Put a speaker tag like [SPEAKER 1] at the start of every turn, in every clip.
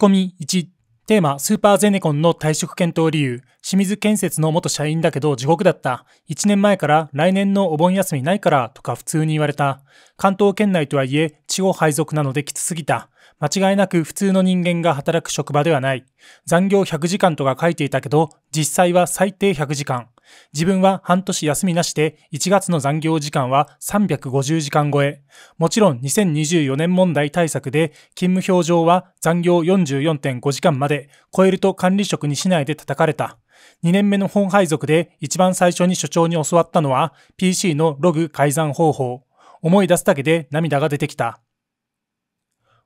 [SPEAKER 1] 込み1、テーマ、スーパーゼネコンの退職検討理由、清水建設の元社員だけど地獄だった。1年前から来年のお盆休みないからとか普通に言われた。関東圏内とはいえ、地方配属なのできつすぎた。間違いなく普通の人間が働く職場ではない。残業100時間とか書いていたけど、実際は最低100時間。自分は半年休みなしで1月の残業時間は350時間超え。もちろん2024年問題対策で勤務表上は残業44.5時間まで超えると管理職に市内で叩かれた。2年目の本配属で一番最初に所長に教わったのは PC のログ改ざん方法。思い出すだけで涙が出てきた。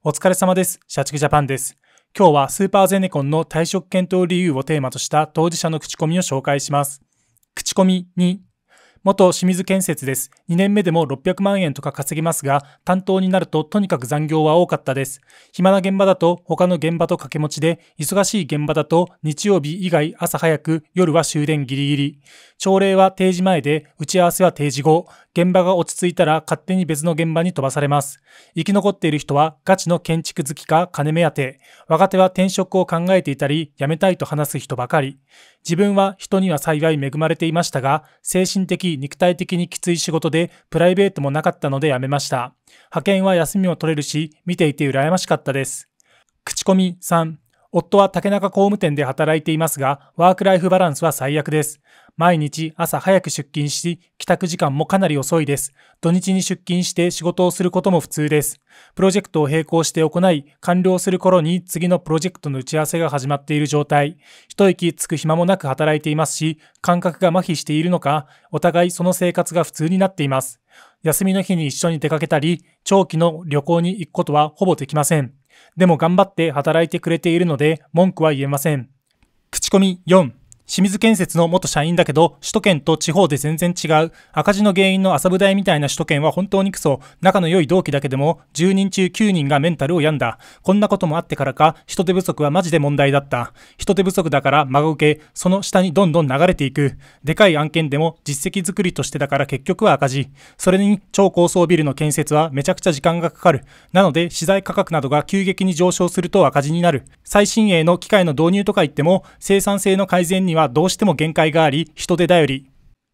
[SPEAKER 1] お疲れ様です。社畜ジャパンです。今日はスーパーゼネコンの退職検討理由をテーマとした当事者の口コミを紹介します。口コミに元清水建設です。2年目でも600万円とか稼げますが、担当になるととにかく残業は多かったです。暇な現場だと他の現場と掛け持ちで、忙しい現場だと日曜日以外朝早く、夜は終電ギリギリ。朝礼は定時前で、打ち合わせは定時後。現場が落ち着いたら勝手に別の現場に飛ばされます。生き残っている人はガチの建築好きか金目当て。若手は転職を考えていたり、辞めたいと話す人ばかり。自分は人には幸い恵まれていましたが、精神的、肉体的にきつい仕事で、プライベートもなかったので辞めました。派遣は休みも取れるし、見ていて羨ましかったです。口コミ3夫は竹中工務店で働いていますが、ワークライフバランスは最悪です。毎日朝早く出勤し、帰宅時間もかなり遅いです。土日に出勤して仕事をすることも普通です。プロジェクトを並行して行い、完了する頃に次のプロジェクトの打ち合わせが始まっている状態。一息つく暇もなく働いていますし、感覚が麻痺しているのか、お互いその生活が普通になっています。休みの日に一緒に出かけたり、長期の旅行に行くことはほぼできません。でも頑張って働いてくれているので文句は言えません。口コミ4清水建設の元社員だけど、首都圏と地方で全然違う。赤字の原因の麻布台みたいな首都圏は本当にクソ。仲の良い同期だけでも、10人中9人がメンタルを病んだ。こんなこともあってからか、人手不足はマジで問題だった。人手不足だから孫受け、その下にどんどん流れていく。でかい案件でも実績作りとしてだから結局は赤字。それに超高層ビルの建設はめちゃくちゃ時間がかかる。なので、資材価格などが急激に上昇すると赤字になる。最新鋭の機械の導入とか言っても、生産性の改善ににはどうしても限界があり、人手頼り。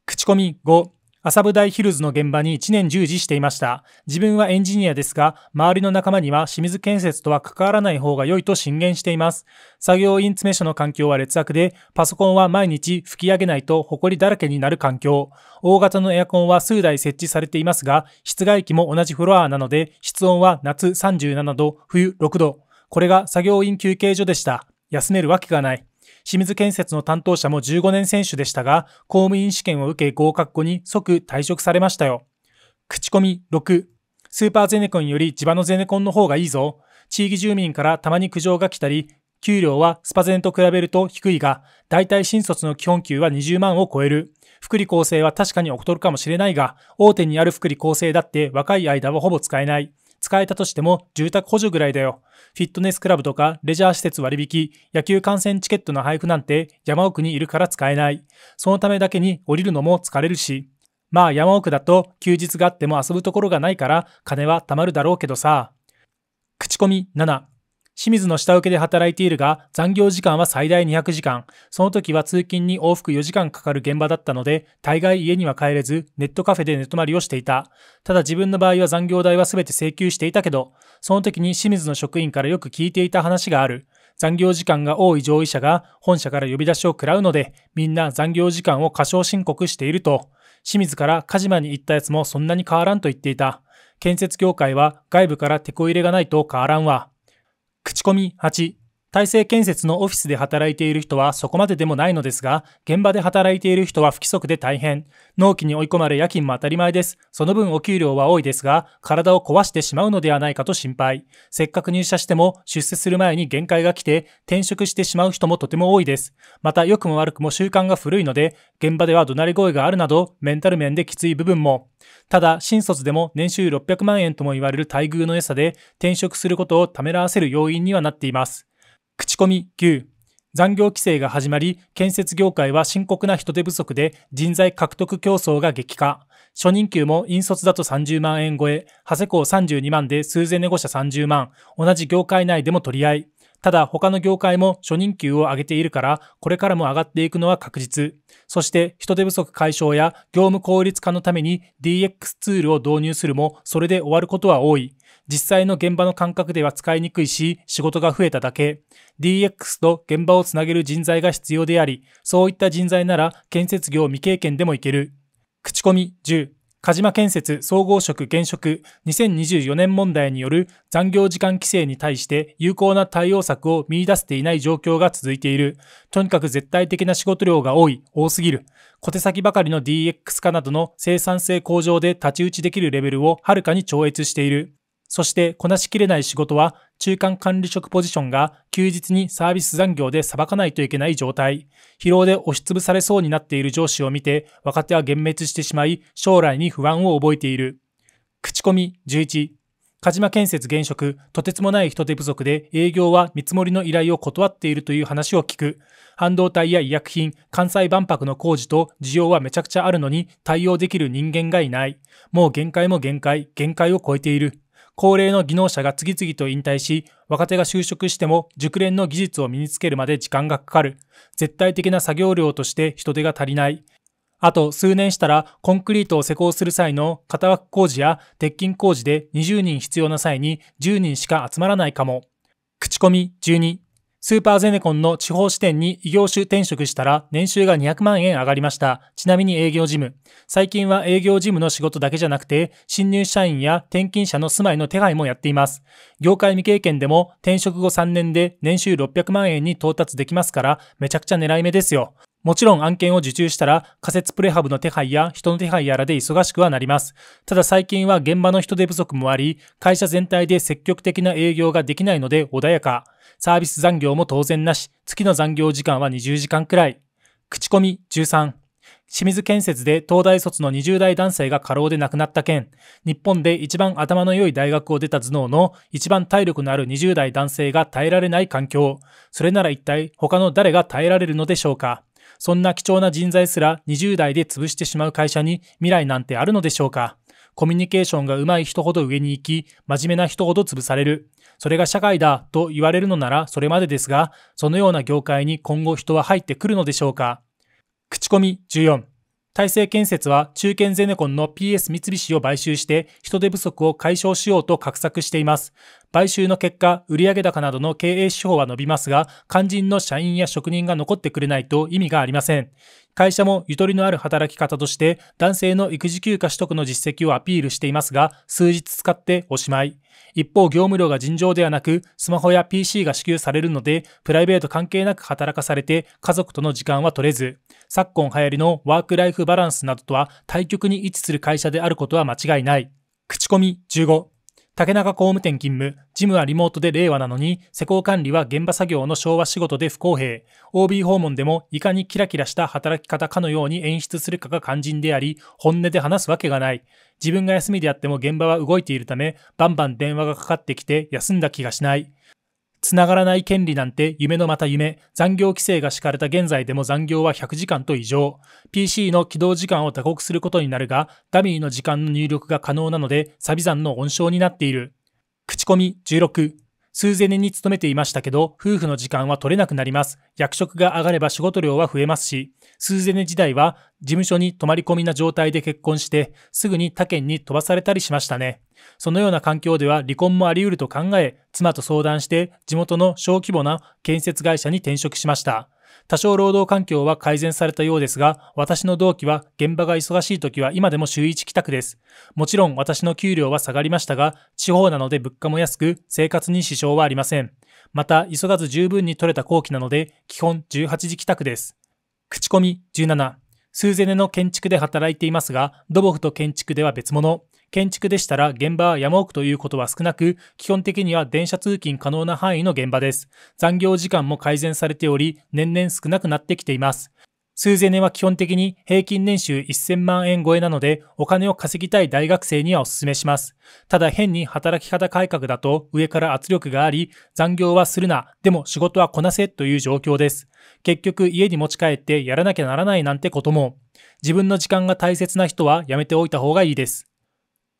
[SPEAKER 1] 口コミ5、麻布台ヒルズの現場に1年従事していました。自分はエンジニアですが、周りの仲間には清水建設とは関わらない方が良いと進言しています。作業員詰め所の環境は劣悪で、パソコンは毎日吹き上げないと埃だらけになる環境。大型のエアコンは数台設置されていますが、室外機も同じフロアなので、室温は夏37度、冬6度。これが作業員休憩所でした。休めるわけがない。清水建設の担当者も15年選手でしたが、公務員試験を受け合格後に即退職されましたよ。口コミ6、スーパーゼネコンより地場のゼネコンの方がいいぞ。地域住民からたまに苦情が来たり、給料はスパゼンと比べると低いが、大体新卒の基本給は20万を超える。福利厚生は確かに劣るかもしれないが、大手にある福利厚生だって若い間はほぼ使えない。使えたとしても住宅補助ぐらいだよ。フィットネスクラブとかレジャー施設割引、野球観戦チケットの配布なんて山奥にいるから使えない。そのためだけに降りるのも疲れるし。まあ山奥だと休日があっても遊ぶところがないから金は貯まるだろうけどさ。口コミ7清水の下請けで働いているが、残業時間は最大200時間。その時は通勤に往復4時間かかる現場だったので、大概家には帰れず、ネットカフェで寝泊まりをしていた。ただ自分の場合は残業代は全て請求していたけど、その時に清水の職員からよく聞いていた話がある。残業時間が多い上位者が本社から呼び出しを食らうので、みんな残業時間を過小申告していると。清水から鹿島に行ったやつもそんなに変わらんと言っていた。建設業界は外部から手こ入れがないと変わらんわ。口コミ8体制建設のオフィスで働いている人はそこまででもないのですが、現場で働いている人は不規則で大変。納期に追い込まれ夜勤も当たり前です。その分お給料は多いですが、体を壊してしまうのではないかと心配。せっかく入社しても、出世する前に限界が来て、転職してしまう人もとても多いです。また、良くも悪くも習慣が古いので、現場では怒鳴り声があるなど、メンタル面できつい部分も。ただ、新卒でも年収600万円とも言われる待遇の良さで、転職することをためらわせる要因にはなっています。口コミ9残業規制が始まり、建設業界は深刻な人手不足で人材獲得競争が激化。初任給も引率だと30万円超え、長谷校32万で数千ネゴ社30万、同じ業界内でも取り合い。ただ他の業界も初任給を上げているから、これからも上がっていくのは確実。そして人手不足解消や業務効率化のために DX ツールを導入するも、それで終わることは多い。実際の現場の感覚では使いにくいし、仕事が増えただけ。DX と現場をつなげる人材が必要であり、そういった人材なら建設業未経験でもいける。口コミ10。鹿島建設総合職現職2024年問題による残業時間規制に対して有効な対応策を見出せていない状況が続いている。とにかく絶対的な仕事量が多い、多すぎる。小手先ばかりの DX 化などの生産性向上で太刀打ちできるレベルをはるかに超越している。そしてこなしきれない仕事は中間管理職ポジションが休日にサービス残業で裁かないといけない状態。疲労で押しつぶされそうになっている上司を見て若手は幻滅してしまい将来に不安を覚えている。口コミ11。鹿島建設現職、とてつもない人手不足で営業は見積もりの依頼を断っているという話を聞く。半導体や医薬品、関西万博の工事と需要はめちゃくちゃあるのに対応できる人間がいない。もう限界も限界、限界を超えている。高齢の技能者が次々と引退し、若手が就職しても熟練の技術を身につけるまで時間がかかる。絶対的な作業量として人手が足りない。あと数年したらコンクリートを施工する際の型枠工事や鉄筋工事で20人必要な際に10人しか集まらないかも。口コミ12スーパーゼネコンの地方支店に異業種転職したら年収が200万円上がりました。ちなみに営業事務。最近は営業事務の仕事だけじゃなくて、新入社員や転勤者の住まいの手配もやっています。業界未経験でも転職後3年で年収600万円に到達できますから、めちゃくちゃ狙い目ですよ。もちろん案件を受注したら仮設プレハブの手配や人の手配やらで忙しくはなります。ただ最近は現場の人手不足もあり、会社全体で積極的な営業ができないので穏やか。サービス残業も当然なし、月の残業時間は20時間くらい。口コミ13。清水建設で東大卒の20代男性が過労で亡くなった件、日本で一番頭の良い大学を出た頭脳の一番体力のある20代男性が耐えられない環境、それなら一体他の誰が耐えられるのでしょうかそんな貴重な人材すら20代で潰してしまう会社に未来なんてあるのでしょうかコミュニケーションが上手い人ほど上に行き、真面目な人ほど潰される。それが社会だと言われるのならそれまでですが、そのような業界に今後人は入ってくるのでしょうか口コミ14。大成建設は中堅ゼネコンの PS 三菱を買収して人手不足を解消しようと画策しています。買収の結果、売上高などの経営手法は伸びますが、肝心の社員や職人が残ってくれないと意味がありません。会社もゆとりのある働き方として男性の育児休暇取得の実績をアピールしていますが、数日使っておしまい。一方、業務量が尋常ではなく、スマホや PC が支給されるので、プライベート関係なく働かされて、家族との時間は取れず、昨今流行りのワークライフバランスなどとは対極に位置する会社であることは間違いない。口コミ15。竹中工務店勤務、事務はリモートで令和なのに、施工管理は現場作業の昭和仕事で不公平。OB 訪問でもいかにキラキラした働き方かのように演出するかが肝心であり、本音で話すわけがない。自分が休みであっても現場は動いているため、バンバン電話がかかってきて休んだ気がしない。つながらない権利なんて夢のまた夢、残業規制が敷かれた現在でも残業は100時間と異常。PC の起動時間を打刻することになるが、ダミーの時間の入力が可能なので、サビ算の温床になっている。口コミ16通千年に勤めていましたけど、夫婦の時間は取れなくなります。役職が上がれば仕事量は増えますし、数ゼネ時代は事務所に泊まり込みな状態で結婚して、すぐに他県に飛ばされたりしましたね。そのような環境では離婚もあり得ると考え、妻と相談して地元の小規模な建設会社に転職しました。多少労働環境は改善されたようですが、私の同期は現場が忙しい時は今でも週1帰宅です。もちろん私の給料は下がりましたが、地方なので物価も安く、生活に支障はありません。また、急がず十分に取れた後期なので、基本18時帰宅です。口コミ17。スーゼネの建築で働いていますが、土木と建築では別物。建築でしたら現場は山奥ということは少なく、基本的には電車通勤可能な範囲の現場です。残業時間も改善されており、年々少なくなってきています。数千年は基本的に平均年収1000万円超えなので、お金を稼ぎたい大学生にはお勧めします。ただ変に働き方改革だと上から圧力があり、残業はするな、でも仕事はこなせという状況です。結局家に持ち帰ってやらなきゃならないなんてことも、自分の時間が大切な人はやめておいた方がいいです。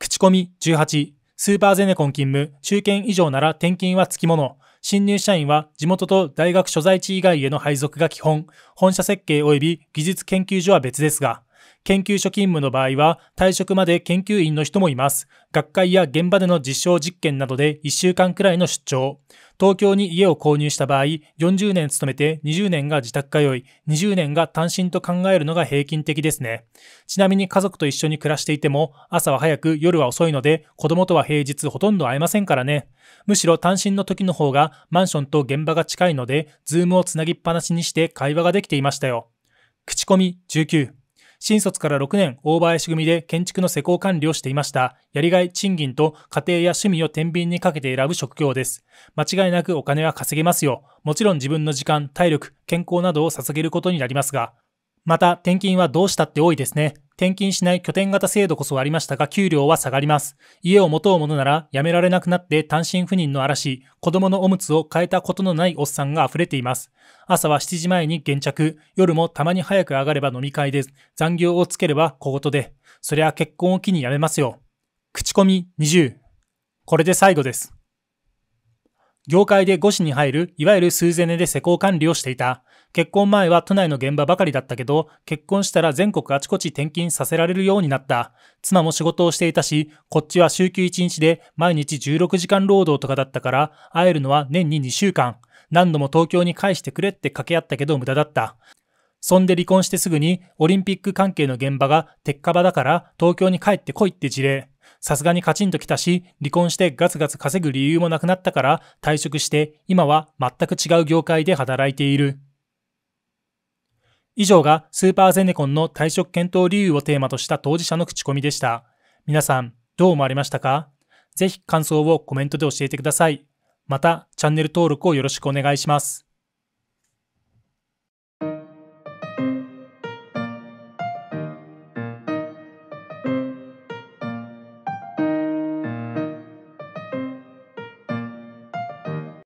[SPEAKER 1] 口コミ18、スーパーゼネコン勤務、中堅以上なら転勤は付き物。新入社員は地元と大学所在地以外への配属が基本。本社設計及び技術研究所は別ですが、研究所勤務の場合は、退職まで研究員の人もいます。学会や現場での実証実験などで1週間くらいの出張。東京に家を購入した場合、40年勤めて20年が自宅通い、20年が単身と考えるのが平均的ですね。ちなみに家族と一緒に暮らしていても、朝は早く夜は遅いので、子供とは平日ほとんど会えませんからね。むしろ単身の時の方がマンションと現場が近いので、ズームをつなぎっぱなしにして会話ができていましたよ。口コミ19新卒から6年、大林組で建築の施工管理をしていました。やりがい、賃金と家庭や趣味を天秤にかけて選ぶ職業です。間違いなくお金は稼げますよ。もちろん自分の時間、体力、健康などを捧げることになりますが、また、転勤はどうしたって多いですね。転勤しない拠点型制度こそありましたが、給料は下がります。家を持とうものなら、辞められなくなって単身赴任の嵐、子供のおむつを変えたことのないおっさんが溢れています。朝は7時前に現着、夜もたまに早く上がれば飲み会です。残業をつければ小言で、そりゃ結婚を機に辞めますよ。口コミ20。これで最後です。業界で5時に入る、いわゆる数千ゼネで施工管理をしていた。結婚前は都内の現場ばかりだったけど、結婚したら全国あちこち転勤させられるようになった。妻も仕事をしていたし、こっちは週休1日で毎日16時間労働とかだったから、会えるのは年に2週間。何度も東京に返してくれって掛け合ったけど無駄だった。そんで離婚してすぐにオリンピック関係の現場が鉄火場だから東京に帰ってこいって事例。さすがにカチンときたし、離婚してガツガツ稼ぐ理由もなくなったから退職して今は全く違う業界で働いている。以上がスーパーゼネコンの退職検討理由をテーマとした当事者の口コミでした。皆さん、どう思われましたかぜひ感想をコメントで教えてください。また、チャンネル登録をよろしくお願いします。